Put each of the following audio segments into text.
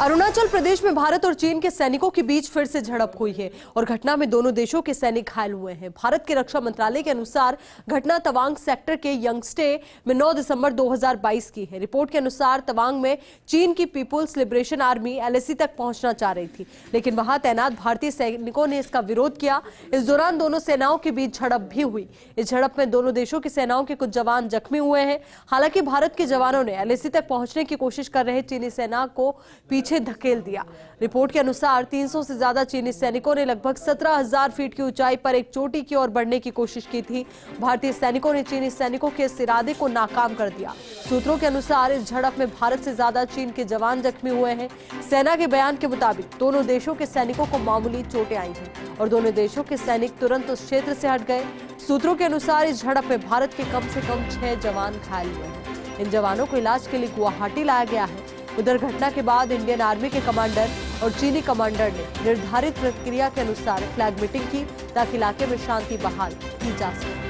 अरुणाचल प्रदेश में भारत और चीन के सैनिकों के बीच फिर से झड़प हुई है और घटना में दोनों देशों के सैनिक घायल हुए हैं भारत के रक्षा मंत्रालय के अनुसार घटना तवांग सेक्टर के यंगस्टे में 9 दिसंबर 2022 की है रिपोर्ट के अनुसार तवांग में चीन की पीपुल्स लिबरेशन आर्मी एलएसी तक पहुंचना चाह रही थी लेकिन वहां तैनात भारतीय सैनिकों ने इसका विरोध किया इस दौरान दोनों सेनाओं के बीच झड़प भी हुई इस झड़प में दोनों देशों की सेनाओं के कुछ जवान जख्मी हुए हैं हालांकि भारत के जवानों ने एलएसी तक पहुंचने की कोशिश कर रहे चीनी सेना को पीछे पीछे धकेल दिया रिपोर्ट के अनुसार 300 से ज्यादा चीनी सैनिकों ने लगभग 17,000 फीट की ऊंचाई पर एक चोटी की ओर बढ़ने की कोशिश की थी भारतीय सैनिकों ने चीनी सैनिकों के इरादे को नाकाम कर दिया सूत्रों के अनुसार इस झड़प में भारत से ज्यादा चीन के जवान जख्मी हुए हैं सेना के बयान के मुताबिक दोनों देशों के सैनिकों को मामूली चोटें आई हैं और दोनों देशों के सैनिक तुरंत उस क्षेत्र से हट गए सूत्रों के अनुसार इस झड़प में भारत के कम से कम छह जवान घायल हुए हैं इन जवानों को इलाज के लिए गुवाहाटी लाया गया है उधर घटना के बाद इंडियन आर्मी के कमांडर और चीनी कमांडर ने निर्धारित प्रक्रिया के अनुसार फ्लैग मीटिंग की ताकि इलाके में शांति बहाल की जा सके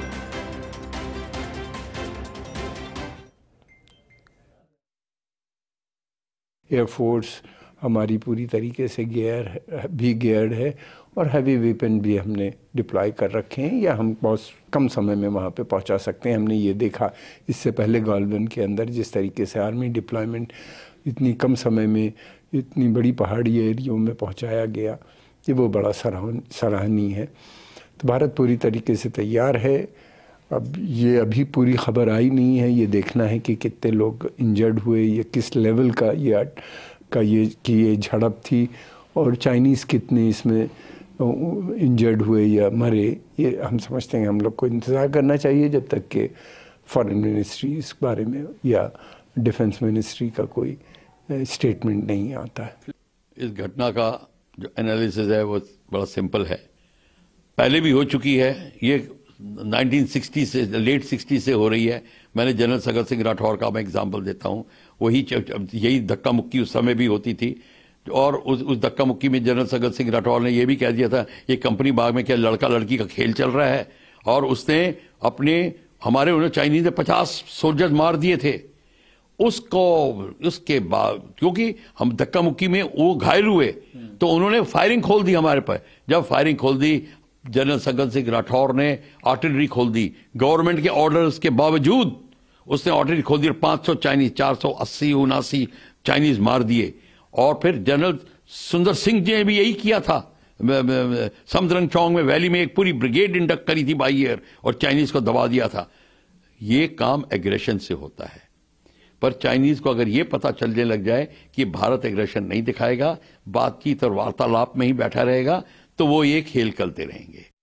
एयरफोर्स हमारी पूरी तरीके से गेयर भी गेयर्ड है और हैवी वेपन भी हमने डिप्लॉय कर रखे हैं या हम बहुत कम समय में वहाँ पे पहुँचा सकते हैं हमने ये देखा इससे पहले गोल्डन के अंदर जिस तरीके से आर्मी डिप्लॉयमेंट इतनी कम समय में इतनी बड़ी पहाड़ी एरियो में पहुँचाया गया ये वो बड़ा सराह सराहनीय है तो भारत पूरी तरीके से तैयार है अब ये अभी पूरी खबर आई नहीं है ये देखना है कि कितने लोग इंजर्ड हुए या किस लेवल का ये का ये कि ये झड़प थी और चाइनीज़ कितने इसमें इंजर्ड हुए या मरे ये हम समझते हैं हम लोग को इंतज़ार करना चाहिए जब तक कि फॉरेन मिनिस्ट्री इस बारे में या डिफेंस मिनिस्ट्री का कोई स्टेटमेंट नहीं आता है इस घटना का जो एनालिसिस है वो बड़ा सिंपल है पहले भी हो चुकी है ये 1960 से लेट 60 से हो रही है मैंने जनरल सगत सिंह राठौर का मैं एग्जाम्पल देता हूँ वही यही धक्का मुक्की उस समय भी होती थी और उस उस धक्का मुक्की में जनरल सगत सिंह राठौर ने यह भी कह दिया था ये कंपनी बाग में क्या लड़का लड़की का खेल चल रहा है और उसने अपने हमारे उन्हें चाइनीज ने पचास सोल्जर मार दिए थे उसको उसके बाद क्योंकि हम धक्का मुक्की में वो घायल हुए तो उन्होंने फायरिंग खोल दी हमारे पर जब फायरिंग खोल दी जनरल सगन सिंह राठौर ने आर्टिलरी खोल दी गवर्नमेंट के ऑर्डर्स के बावजूद उसने आर्टिलरी खोल दी और 500 चाइनीज चार अस्सी उनासी चाइनीज मार दिए और फिर जनरल सुंदर सिंह जी ने भी यही किया था समरंग चौंग में वैली में एक पूरी ब्रिगेड इंडक्ट करी थी बाई एयर और चाइनीज को दबा दिया था ये काम एग्रेशन से होता है पर चाइनीज को अगर ये पता चलने लग जाए कि भारत एग्रेशन नहीं दिखाएगा बातचीत और वार्तालाप में ही बैठा रहेगा तो वो ये खेल करते रहेंगे